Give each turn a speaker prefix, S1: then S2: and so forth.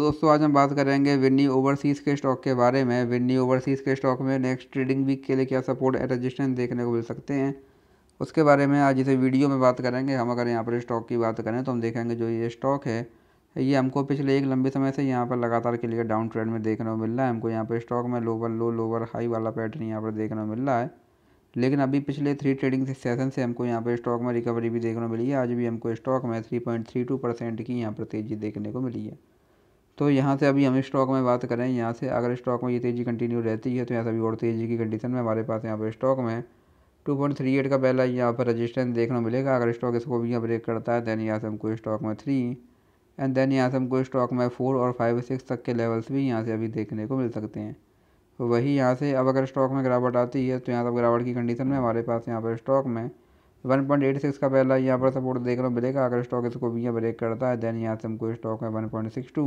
S1: तो दोस्तों आज हम बात करेंगे विन्नी ओवरसीज़ के स्टॉक के बारे में विन्नी ओवरसीज़ के स्टॉक में नेक्स्ट ट्रेडिंग वीक के लिए क्या सपोर्ट एंड रजिस्टेंस देखने को मिल सकते हैं उसके बारे में आज इसे वीडियो में बात करेंगे हम अगर यहाँ पर स्टॉक की बात करें तो हम देखेंगे जो ये स्टॉक है ये हमको पिछले एक लंबे समय से यहाँ पर लगातार के लिए डाउन ट्रेंड में देखने को मिल रहा है हमको यहाँ पर स्टॉक में लोवर लो लोवर हाई वाला पैटर्न यहाँ पर देखने को मिल रहा है लेकिन अभी पिछले थ्री ट्रेडिंग सेशन से हमको यहाँ पर स्टॉक में रिकवरी भी देखने को मिली है आज भी हमको स्टॉक में three point three two percent की यहाँ पर तेज़ी देखने को मिली है तो यहाँ से अभी हम स्टॉक में बात करें यहाँ से अगर स्टॉक में ये तेज़ी कंटिन्यू रहती है तो यहाँ से अभी और तेज़ी की कंडीशन में हमारे पास यहाँ पर स्टॉक में टू पॉइंट थ्री एट का पहला यहाँ पर रजिस्टेंस देखना मिलेगा अगर स्टॉक इसको भी यहाँ ब्रेक करता है दैन यहाँ से हमको स्टॉक में थ्री एंड देन यहाँ से हमको स्टॉक में फोर और फाइव सिक्स तक के लेवल्स भी यहाँ से अभी देखने को मिल सकते हैं तो वही यहाँ से अब अगर स्टॉक में गिरावट आती है तो यहाँ से गिरावट की कंडीशन में हमारे पास यहाँ पर स्टॉक में वन पॉइंट एट सिक्स का पहला यहाँ पर सपोर्ट देखना मिलेगा अगर स्टॉक इसको भी यहाँ ब्रेक करता है दैन यहाँ से हमको स्टॉक में वन पॉइंट सिक्स टू